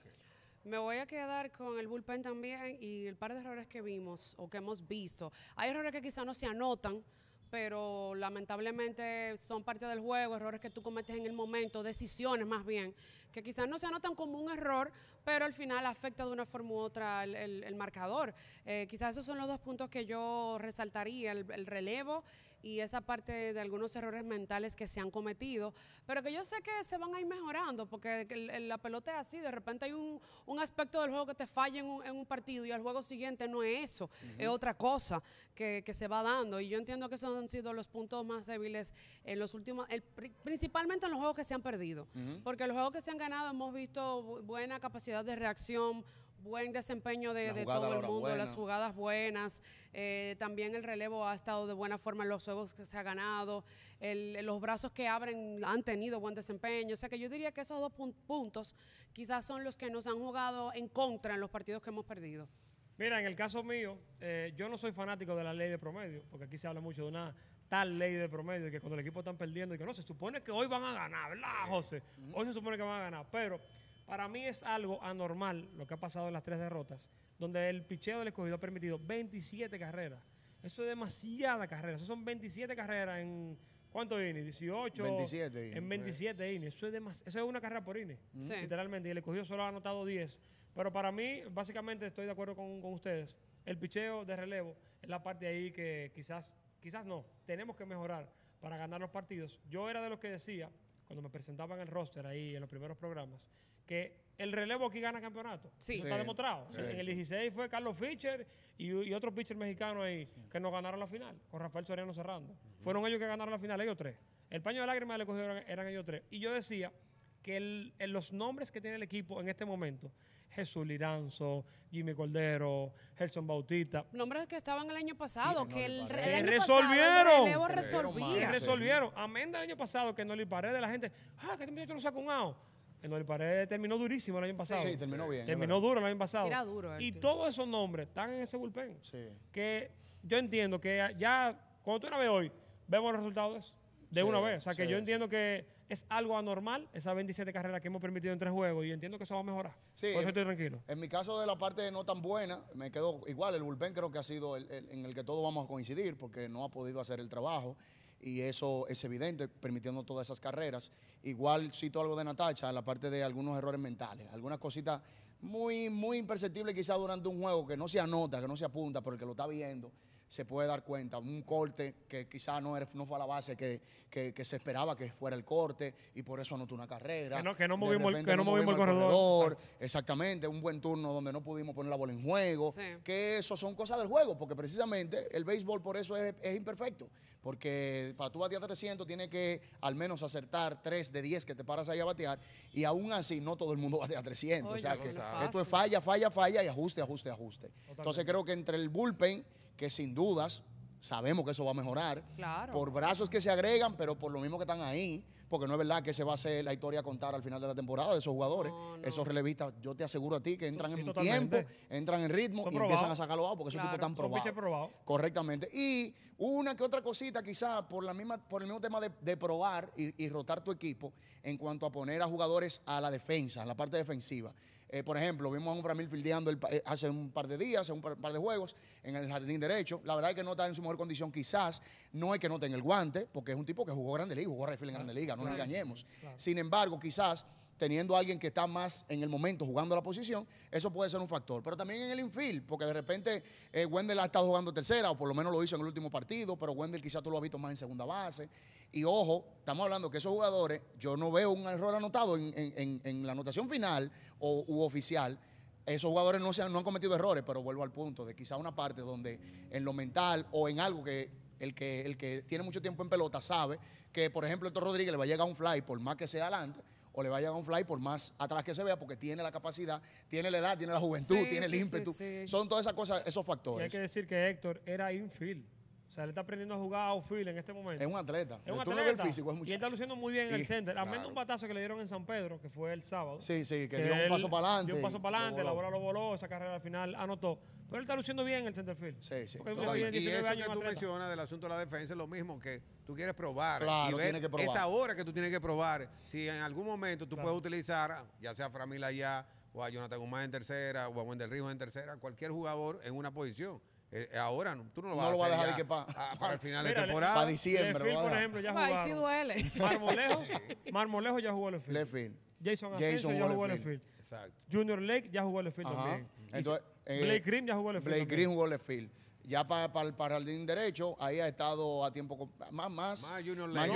Me voy a quedar con el bullpen también y el par de errores que vimos o que hemos visto. Hay errores que quizás no se anotan, pero lamentablemente son parte del juego, errores que tú cometes en el momento, decisiones más bien, que quizás no se anotan como un error, pero al final afecta de una forma u otra el, marcador. Eh, quizás esos son los dos puntos que yo resaltaría, el relevo y esa parte de algunos errores mentales que se han cometido, pero que yo sé que se van a ir mejorando, porque la pelota es así, de repente hay un, un aspecto del juego que te falla en un, partido y al juego siguiente no es eso, es otra cosa que, se va dando. Y yo entiendo que esos han sido los puntos más débiles en los últimos, el, principalmente en los juegos que se han perdido, porque en porque los juegos que se han ganado hemos visto buena capacidad de reacción, buen desempeño de, todo el mundo, las jugadas buenas, eh, también el relevo ha estado de buena forma en los juegos que se ha ganado, los brazos que abren han tenido buen desempeño, o sea que yo diría que esos dos puntos quizás son los que nos han jugado en contra en los partidos que hemos perdido. Mira, en el caso mío, eh, yo no soy fanático de la ley de promedio, porque aquí se habla mucho de una tal ley de promedio, que cuando el equipo está perdiendo, y que no, se supone que hoy van a ganar, ¿verdad, José? Hoy se supone que van a ganar, pero para mí es algo anormal lo que ha pasado en las tres derrotas, donde el picheo del escogido ha permitido 27 carreras. Eso es demasiada carrera. Eso son 27 carreras en ¿cuánto, INI? 18. 27 En 27 pues. INI. Eso es, eso es una carrera por ine literalmente. Y el escogido solo ha anotado 10. Pero para mí, básicamente, estoy de acuerdo con, ustedes. El picheo de relevo es la parte ahí que quizás, quizás no, tenemos que mejorar para ganar los partidos. Yo era de los que decía, cuando me presentaban el roster ahí en los primeros programas, que el relevo aquí gana campeonato. Eso está demostrado. en el 16 fue Carlos Fischer y, otros otro pitcher mexicano ahí que nos ganaron la final, con Rafael Soriano cerrando. Fueron ellos que ganaron la final, ellos tres. El paño de lágrimas le cogieron, eran ellos tres. Y yo decía que los nombres que tiene el equipo en este momento, Jesús Liranzo, Jimmy Cordero, Gerson Bautista. Nombres que estaban el año pasado, que el, resolvieron. Pasado, el resolvieron. Amén del año pasado, que no le paré de la gente, ah, que este muchacho no saca un el Paredes terminó durísimo el año pasado. Sí, terminó bien. Terminó duro el año pasado. Era duro. y todos esos nombres están en ese bullpen. Sí. Que yo entiendo que ya, cuando tú la ves hoy, vemos los resultados de una vez. O sea, que yo entiendo que es algo anormal esas 27 carreras que hemos permitido en tres juegos y entiendo que eso va a mejorar. Sí, Por eso tranquilo. En mi caso de la parte no tan buena, me quedó igual. El bullpen creo que ha sido el, en el que todos vamos a coincidir porque no ha podido hacer el trabajo y eso es evidente, permitiendo todas esas carreras. Igual cito algo de Natacha, la parte de algunos errores mentales, algunas cositas muy, muy imperceptibles quizás durante un juego que no se anota, que no se apunta, pero el que lo está viendo se puede dar cuenta. Un corte que quizá no, no fue a la base que, se esperaba que fuera el corte y por eso anotó una carrera. Que no, movimos, el, corredor. Exactamente, un buen turno donde no pudimos poner la bola en juego. Que eso son cosas del juego, porque precisamente el béisbol por eso es, imperfecto. Porque para tú batear 300 tienes que al menos acertar 3 de 10 que te paras ahí a batear y aún así no todo el mundo batea 300. esto es falla, falla, falla y ajuste, ajuste, ajuste. Entonces creo que entre el bullpen que sin dudas sabemos que eso va a mejorar. Por brazos que se agregan, pero por lo mismo que están ahí, porque no es verdad que se va a hacer la historia a contar al final de la temporada de esos jugadores. Esos relevistas, yo te aseguro a ti que entran en tiempo, entran en ritmo y empiezan a sacarlo abajo porque esos tipos están probados. Correctamente. Y una que otra cosita, quizás por la misma, por el mismo tema de, probar y rotar tu equipo en cuanto a poner a jugadores a la defensa, a la parte defensiva. Eh, por ejemplo, vimos a un Framil fildeando eh, hace un par de días, hace un par, de juegos, en el jardín derecho. La verdad es que no está en su mejor condición, quizás. No es que no tenga el guante, porque es un tipo que jugó Grande Liga, jugó refil en Grande Liga, no nos engañemos. Sin embargo, quizás teniendo a alguien que está más en el momento jugando la posición, eso puede ser un factor. Pero también en el infield, porque de repente eh, Wendell ha estado jugando tercera, o por lo menos lo hizo en el último partido, pero Wendell quizás tú lo has visto más en segunda base. Y ojo, estamos hablando que esos jugadores, yo no veo un error anotado en, la anotación final o, u oficial. Esos jugadores no, se han, no han cometido errores, pero vuelvo al punto de quizá una parte donde en lo mental o en algo que el que, tiene mucho tiempo en pelota sabe que, por ejemplo, Héctor Rodríguez le va a llegar un fly por más que sea adelante o le va a llegar un fly por más atrás que se vea porque tiene la capacidad, tiene la edad, tiene la juventud, tiene el ímpetu. Son todas esas cosas, esos factores. hay que decir que Héctor era infield. O sea, él está aprendiendo a jugar outfield en este momento. Es un atleta. Es un atleta. El físico, es muchacho. Y él está luciendo muy bien en el center. A menos un batazo que le dieron en San Pedro, que fue el sábado. Sí, sí, que, dio un paso para adelante. Dio un paso para adelante, la bola lo voló, esa carrera al final anotó. Pero él está luciendo bien en el center field. Sí, sí. y, y eso que tú mencionas del asunto de la defensa es lo mismo que tú quieres probar. Claro, y ver que probar. que tú tienes que probar. Si en algún momento tú puedes utilizar, ya sea Framil allá, o a Jonathan Guzmán en tercera, o a Del Rijo en tercera, cualquier jugador en una posición. Eh, eh, ahora tú no lo vas no a, lo vas dejar que para el final de temporada. Para diciembre. por ejemplo, ya jugaron. sí duele. Marmolejo, Marmolejo ya jugó Lefil. Lefil. Jason Asensio ya jugó Lefil. Exacto. Junior Lake ya jugó Lefield también. Blake eh, Green ya jugó Lefil. Blake Green jugó Lefil. Ya para, para, para el jardín derecho, ahí ha estado a tiempo más, más. Más Junior Lake.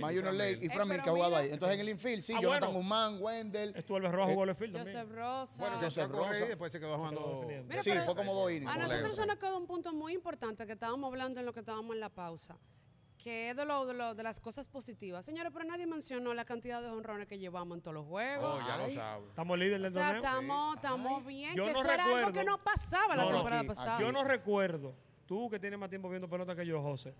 Más Junior Lake, y eh, Framil que ha jugado ahí. Entonces en el infield, sí, ah, Jonathan Guzmán, Wendell. Estuvo el Rojo, jugó eh, también. Joseph Rosa. Bueno, Joseph Rosa. después se quedó jugando. sí, fue como dos innings. A nosotros se nos quedó un punto muy importante que estábamos hablando en lo que estábamos en la pausa que es de, lo, de, las cosas positivas. Señores, pero nadie mencionó la cantidad de honrones que llevamos en todos los juegos. Oh, ya lo sabes. Estamos líderes del torneo. Estamos, estamos bien. que no eso era algo que no pasaba la temporada pasada. Yo no recuerdo, tú que tienes más tiempo viendo pelota que yo, José,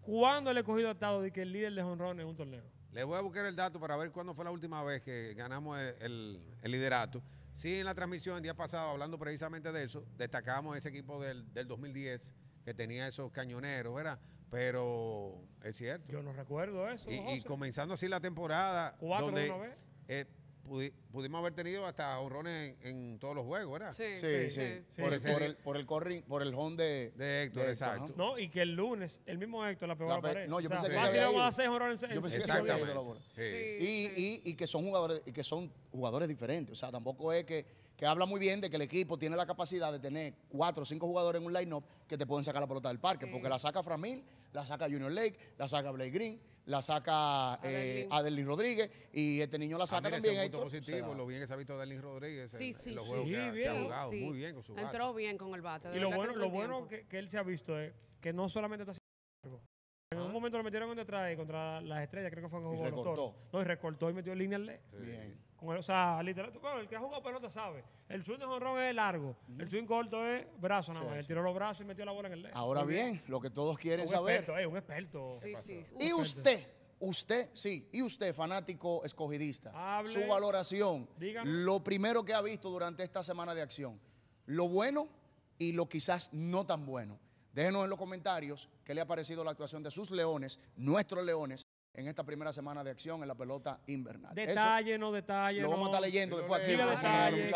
¿cuándo le he cogido atado de que el líder de honrones es un torneo? Le voy a buscar el dato para ver cuándo fue la última vez que ganamos el, liderato. Sí, en la transmisión el día pasado, hablando precisamente de eso, destacamos ese equipo del, del 2010 que tenía esos cañoneros, ¿verdad? Pero es cierto. Yo no recuerdo eso. Y, comenzando así la temporada. Cuatro donde, de una vez. Eh, pudimos haber tenido hasta honrones en, en, todos los juegos, ¿verdad? Sí, sí. sí. Por, el, por, el, por el corring, por el home de, de Héctor, de exacto. Héctor, ¿no? ¿no? y que el lunes, el mismo Héctor la pegó la, la pared. No, yo o sea, pensé que, que se A hacer en, yo pensé que se había ido la bola. Y, y, y que son jugadores, y que son jugadores diferentes. O sea, tampoco es que, que habla muy bien de que el equipo tiene la capacidad de tener cuatro o cinco jugadores en un line-up que te pueden sacar la pelota del parque, porque la saca Framil, la saca Junior Lake, la saca Blake Green, la saca eh, Adelín. Rodríguez y este niño la saca también. Es positivo, lo bien que se ha visto Adelín Rodríguez sí, sí, los se jugado, muy bien con su bate. Entró bien con el bate. y lo bueno, lo bueno que, él se ha visto es que no solamente está haciendo en un ah. momento lo metieron en detrás eh, contra las estrellas, creo que fue que jugó de recortó. no, y recortó y metió en línea al Bien el, o sea, literal, el que ha jugado pelota sabe. El swing de jonrón es largo. El swing corto es brazo nada más. tiró los brazos y metió la bola en el lecho. Ahora bien, lo que todos quieren saber. Experto, eh, un experto. y usted, usted, sí, y usted, fanático escogidista, su valoración, lo primero que ha visto durante esta semana de acción, lo bueno y lo quizás no tan bueno. Déjenos en los comentarios qué le ha parecido la actuación de sus leones, nuestros leones, en esta primera semana de acción en la pelota invernal. Detalle, no detalle. Lo vamos a estar leyendo después aquí. Dile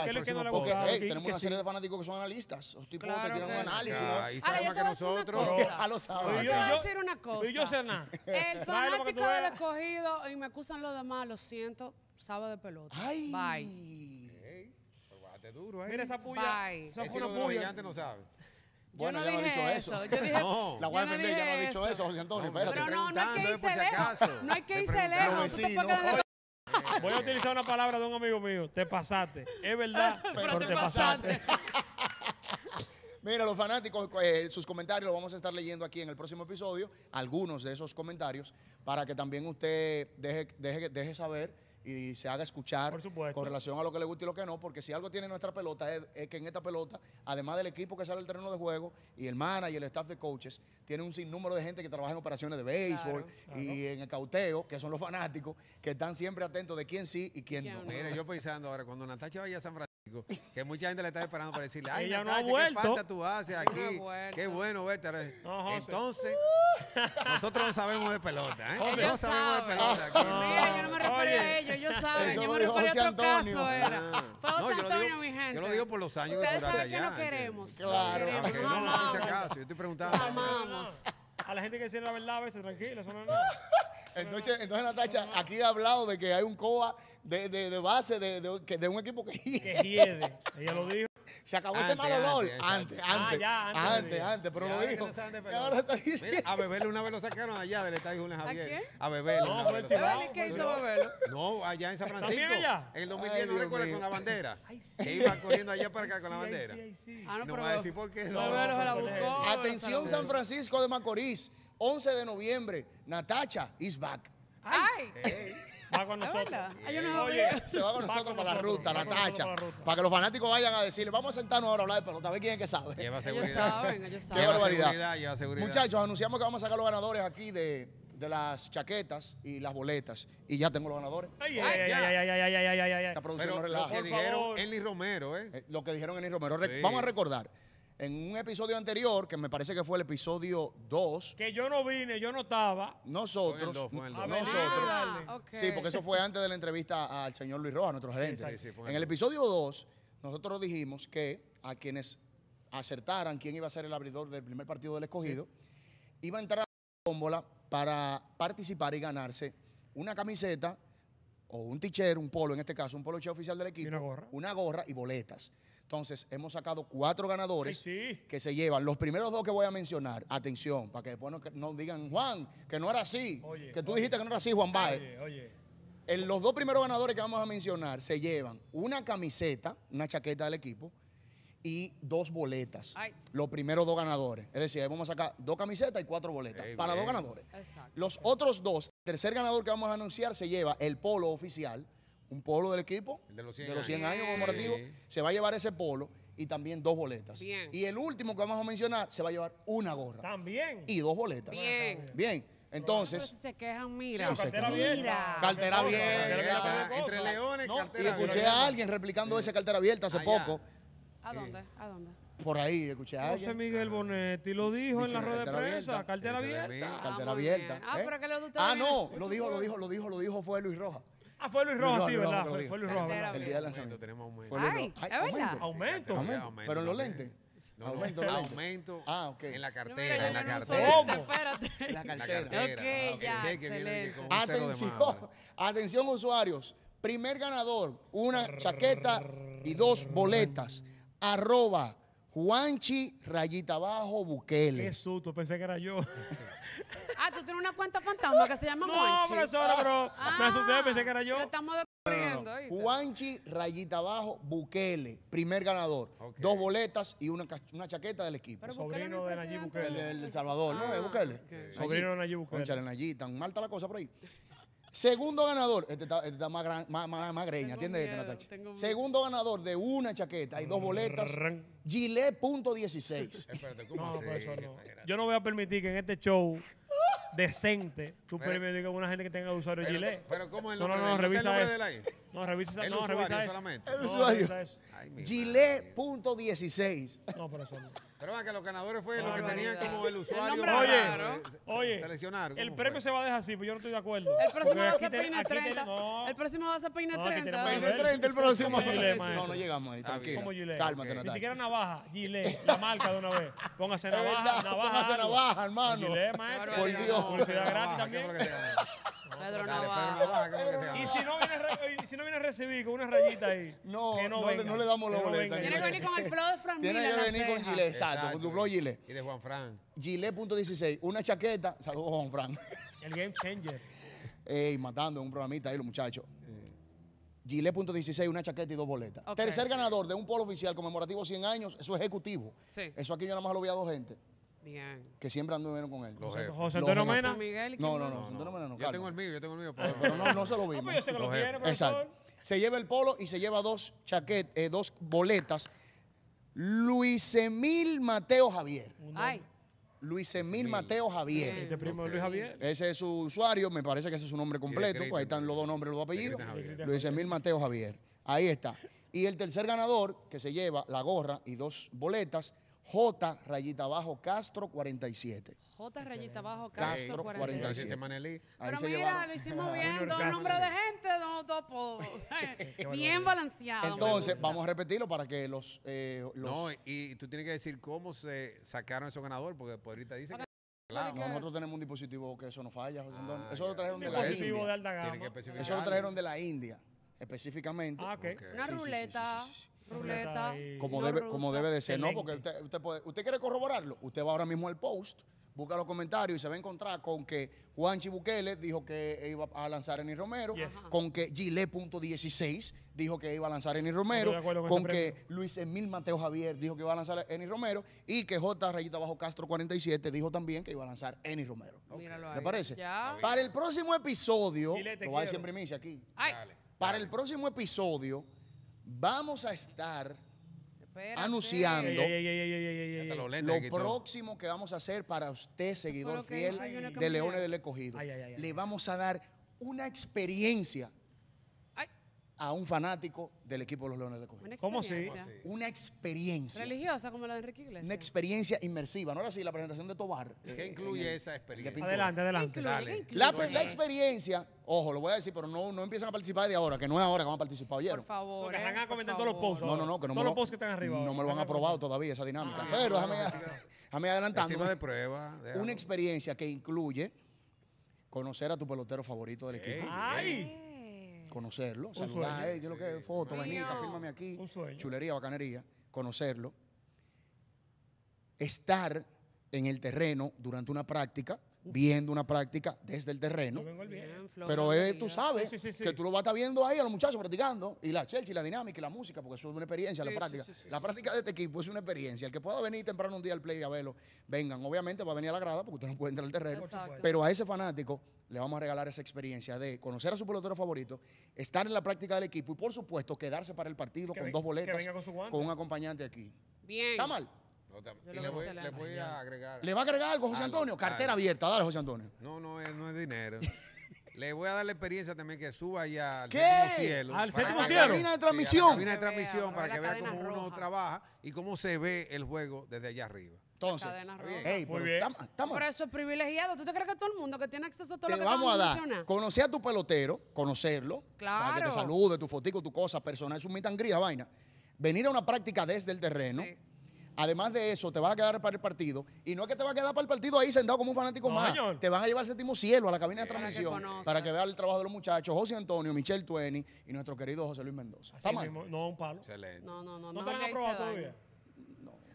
Porque tenemos una serie de fanáticos que son analistas. Los tipos que tiran un análisis. Ahí Y saben que nosotros. A los sábados. Yo voy a decir una cosa. Y yo sé nada. El fanático del escogido, y me acusan los demás, lo siento, sábado de pelota. Ay. Bye. Duro, Mira esa puya. Esa fue una puya. no sabe. Bueno, no ya no ha dicho eso. la voy ya no ha dicho eso, José Antonio. Pero no, no que irse lejos. No es que hice lejos. Voy a utilizar una palabra de un amigo mío. Te pasaste. Es verdad, pero, te, pasaste. Mira, los fanáticos, eh, sus comentarios los vamos a estar leyendo aquí en el próximo episodio, algunos de esos comentarios, para que también usted deje, deje, deje saber y se haga escuchar con relación a lo que le guste y lo que no, porque si algo tiene nuestra pelota es, que en esta pelota, además del equipo que sale al terreno de juego y el manager y el staff de coaches, tiene un sinnúmero de gente que trabaja en operaciones de béisbol y en el cauteo, que son los fanáticos, que están siempre atentos de quién sí y quién, no. Mire, yo pensando ahora, cuando Natacha vaya a San Francisco, que mucha gente le está esperando para decirle, ay, no qué falta tú haces aquí, qué bueno verte. Entonces, nosotros no sabemos de pelota, ¿eh? No sabemos de pelota. yo no me refiero a ellos, Yo Antonio. yo lo digo, por los años que no queremos. Claro. no, a la gente que dice la verdad a veces, tranquila. eso no es nada. Entonces, entonces Natacha, aquí ha hablado de que hay un COA de, de, base de, de, de un equipo que hiede. Que hiede, ella lo dijo. Se acabó ese mal olor. Antes, ah, antes, antes, antes, antes, pero lo dijo. está diciendo. a beberle una vez lo sacaron allá del estadio Julián Javier. ¿A beberlo A beberle. ¿Qué hizo beberlo? No, allá en San Francisco. En el 2010, no recuerdo con la bandera. Ay, sí. Que iba corriendo allá para acá con la bandera. Ah, no, no va a decir por qué. No, Atención San Francisco de Macorís, 11 de noviembre. Natacha is back. ¡Ay! Va con nosotros. se va con nosotros para la ruta, la tacha. Para que los fanáticos vayan a decirle, vamos a sentarnos ahora a hablar de pelota, a ver quién es que sabe. Lleva seguridad. Qué barbaridad. seguridad. Muchachos, anunciamos que vamos a sacar los ganadores aquí de, de las chaquetas y las boletas. Y ya tengo los ganadores. Ay, ay, ah, ay, ay, ay, ay, ay, ay, ay. Lo que dijeron Eli Romero, ¿eh? ¿eh? Lo que dijeron Romero. Vamos a recordar en un episodio anterior, que me parece que fue el episodio 2. Que yo no vine, yo no estaba. Nosotros. Nosotros. Ah, sí, porque eso fue antes de la entrevista al señor Luis Rojas, nuestro gerente. en el, episodio 2, nosotros dijimos que a quienes acertaran quién iba a ser el abridor del primer partido del escogido, iba a entrar a la tómbola para participar y ganarse una camiseta o un tichero, un polo, en este caso, un polo che oficial del equipo, una gorra. una gorra y boletas. Entonces, hemos sacado cuatro ganadores que se llevan. Los primeros dos que voy a mencionar, atención, para que después no, digan, Juan, que no era así, que tú dijiste que no era así, Juan Baez. Oye, en los dos primeros ganadores que vamos a mencionar se llevan una camiseta, una chaqueta del equipo y dos boletas. Los primeros dos ganadores. Es decir, vamos a sacar dos camisetas y cuatro boletas para dos ganadores. Los otros dos, el tercer ganador que vamos a anunciar se lleva el polo oficial un polo del equipo de los 100, años, Se va a llevar ese polo y también dos boletas. Y el último que vamos a mencionar se va a llevar una gorra. También. Y dos boletas. Bien. Bien. Entonces, se quejan, mira. Si cartera abierta. Cartera Entre leones, y cartera Y escuché a alguien replicando esa cartera abierta hace ah, poco. ¿A dónde? ¿A dónde? Por ahí, escuché a alguien. José Miguel ah. Bonetti lo dijo en la rueda de prensa. Cartera abierta. Cartera abierta. Ah, ah ¿eh? pero que lo Ah, no, lo dijo, lo dijo, lo dijo, lo dijo fue Luis Rojas. Ah, fue Luis Rojas, sí, ¿verdad? Fue, Luis Rojas. El día del lanzamiento tenemos aumento. Ay, Ay, ¿verdad? Aumento. Pero en los lentes. No, aumento, no, aumento. Ah, ok. En la cartera, en la cartera. ¿Cómo? En la cartera. Ok, ya. Atención, atención usuarios. Primer ganador, una chaqueta y dos boletas. Arroba Juanchi, rayita abajo, Bukele. Qué susto, pensé que era yo. ah, tú tienes una cuenta fantasma que se llama Juanchi. No, profesora, pero me ah, asusté, pensé que era yo. estamos descubriendo. Juanchi, rayita abajo, Bukele, primer ganador. Dos boletas y una, una chaqueta del equipo. Sobrino de Nayib Bukele. El, el Salvador, ¿no? Bukele. Sobrino de Nayib Bukele. Conchale, Nayib, tan malta la cosa por ahí. Segundo ganador, este está, este más, más, más, greña, ¿entiendes? Este Segundo ganador de una chaqueta y dos mm, boletas. Gilet.16. Espérate, ¿cómo no, no. Yo no voy a permitir que en este show decente tú permitas a una gente que tenga usuario Gilet. Pero, ¿cómo es el nombre, no, no, no, revisa no, revisa, no, revisa El Gile.16. No, pero eso no. Pero que los ganadores fue los que tenían como el usuario. Oye, Oye, el premio se va a dejar así, pues yo no estoy de acuerdo. El próximo va a ser 30. El próximo va a ser peine 30. el próximo. No, no llegamos ahí, tranquilo. Como Cálmate, Ni siquiera navaja, Gile, la marca de una vez. Póngase navaja, verdad, navaja. póngase navaja, hermano. Gilet, maestro. Por Dios. Publicidad gratis ah, y si no viene, a- recibir con una rayita ahí. No, no, le, damos la boleta. Tiene que venir con el flow de Fran. Tiene que venir con Gilet, exacto, con tu flow Gilet. Y de Juan Fran. Gile.16, una chaqueta, saludos Juan Fran. El game changer. Ey, matando un programita ahí los muchachos. Gile.16, una chaqueta y dos boletas. Tercer ganador de un polo oficial conmemorativo 100 años, eso es ejecutivo. Eso aquí yo nada más lo vi a dos gente. Que siempre menos con él. José, no, no, no, no. Yo tengo el mío, yo tengo el mío. Pero, eh, no, se lo vimos. Ah, pues Exacto. Se lleva el polo y se lleva dos chaquet, eh, dos boletas. Luis Emil Mateo Javier. Ay. Luis Emil Mateo Javier. Este primo Luis Javier. Ese es su usuario, me parece que ese es su nombre completo. Pues ahí están los dos nombres, los dos apellidos. Luis Emil Mateo Javier. Ahí está. Y el tercer ganador, que se lleva la gorra y dos boletas, J rayita abajo Castro 47. J rayita abajo Castro 47. Pero mira, lo hicimos bien, dos nombres de gente, dos, dos bien balanceado. Entonces, vamos a repetirlo para que los, eh, No, y tú tienes que decir cómo se sacaron esos ganadores, porque por ahorita dice Claro. nosotros tenemos un dispositivo que eso no falla. Ah, eso lo trajeron de la India. De eso lo trajeron de la India, específicamente. Ah, okay. Una ruleta como, debe, como debe de ser, ¿no? Porque usted, puede, usted quiere corroborarlo. Usted va ahora mismo al post busca los comentarios y se va a encontrar con que Juanchi Bukele dijo que iba a lanzar a Eni Romero, con que Gile.16 dijo que iba a lanzar a Eni Romero, con, que Luis Emil Mateo Javier dijo que iba a lanzar a Eni Romero y que J. Rayita Bajo Castro 47 dijo también que iba a lanzar a Eni Romero. ¿Le parece? Para el próximo episodio, lo va a decir en primicia aquí. para el próximo episodio Vamos a estar anunciando Lo próximo que vamos a hacer para usted, seguidor fiel de Leones del Ecogido. Le vamos a dar una experiencia a un fanático del equipo de los Leones de Cojín. ¿Cómo sí? Una experiencia. Religiosa como la de Enrique Iglesias. Una experiencia inmersiva. No era así la presentación de Tobar. ¿Qué eh, incluye esa experiencia? Adelante, adelante. La, experiencia, ojo, lo voy a decir, pero no, no empiezan a participar de ahora, que no es ahora que van a participar ayer. Por favor. Porque van eh, a comentar todos los posts. No, no, no. Que no todos los posts que están arriba. No me lo han aprobado todavía esa dinámica. Ah, pero déjame, déjame adelantando. Encima de prueba. Una experiencia que incluye conocer a tu pelotero favorito del equipo. ¡Ay! conocerlo, saludar, él, ¿qué lo que es? Foto, venita, fírmame aquí, chulería, bacanería, conocerlo. Estar en el terreno durante una práctica, viendo una práctica desde el terreno. pero tú sabes que tú lo vas a estar viendo ahí a los muchachos practicando y la y la dinámica y la música, porque eso es una experiencia, la práctica. la práctica de este equipo es una experiencia. El que pueda venir temprano un día al play a verlo, vengan. Obviamente va a venir a la grada porque usted no puede entrar al terreno. Pero a ese fanático le vamos a regalar esa experiencia de conocer a su pelotero favorito, estar en la práctica del equipo y, por supuesto, quedarse para el partido con dos boletas, con un acompañante aquí. Bien. ¿Está mal? y le voy a agregar. ¿Le va a agregar algo, José Antonio? Cartera abierta, dale, José Antonio. No, no es, no es dinero. le voy a dar la experiencia también que suba allá al séptimo cielo. ¿Al séptimo cielo? de transmisión. la cabina de transmisión para que vea, cómo uno trabaja y cómo se ve el juego desde allá arriba. Entonces, por eso es privilegiado. ¿Tú te crees que todo el mundo que tiene acceso a todo lo que vamos a dar. Conocer a tu pelotero, conocerlo, para que te salude, tu fotico, tu cosa personal, es un meet vaina. Venir a una práctica desde el terreno, Además de eso, te vas a quedar para el partido. Y no es que te vas a quedar para el partido ahí sentado como un fanático más. Te van a llevar al séptimo cielo a la cabina de transmisión para que veas el trabajo de los muchachos, José Antonio, Michelle Tueni y nuestro querido José Luis Mendoza. un palo. Excelente. No, no, no. No, no te han aprobado todavía.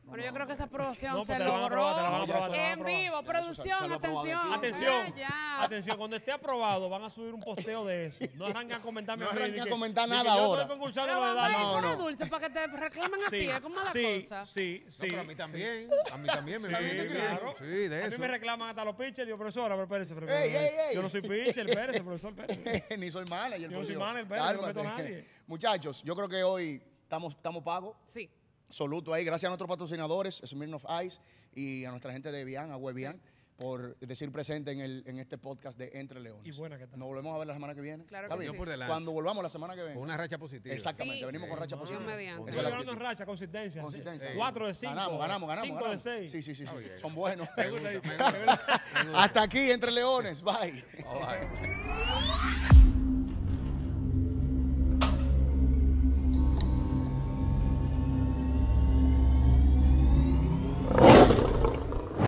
Pero yo creo que esa aprobación se logró. En vivo, producción, atención. Atención, atención, cuando esté aprobado van a subir un posteo de eso. No arranquen a comentarme No a comentar nada Yo ahora. estoy concursando con de No, no. dulce para que te reclamen a ti, es la sí, cosa. sí, sí. No, pero a mí también. A mí también. Sí, Mira, claro. Sí, de A mí me reclaman hasta los pitchers. Yo, profesora, pero espérese, profesor. Ey, ey, ey. Yo no soy pitcher, espérese, profesor, espérese. Ni soy manager. Yo no soy hermana, manager, no meto a nadie. Muchachos, yo creo que hoy estamos, estamos pagos. Sí absoluto ahí, gracias a nuestros patrocinadores, Smirnoff Ice y a nuestra gente de Vian a Webian, por decir presente en, el, en este podcast de Entre Leones. Y que Nos volvemos a ver la semana que viene. Claro Cuando volvamos la semana que viene. Con una racha positiva. Exactamente, venimos con racha positiva. No es racha, consistencia. Consistencia. 4 de cinco. Ganamos, ganamos, ganamos. 5 de 6. Sí, sí, sí. Son buenos. Hasta aquí, Entre Leones. Bye. Oh, bye.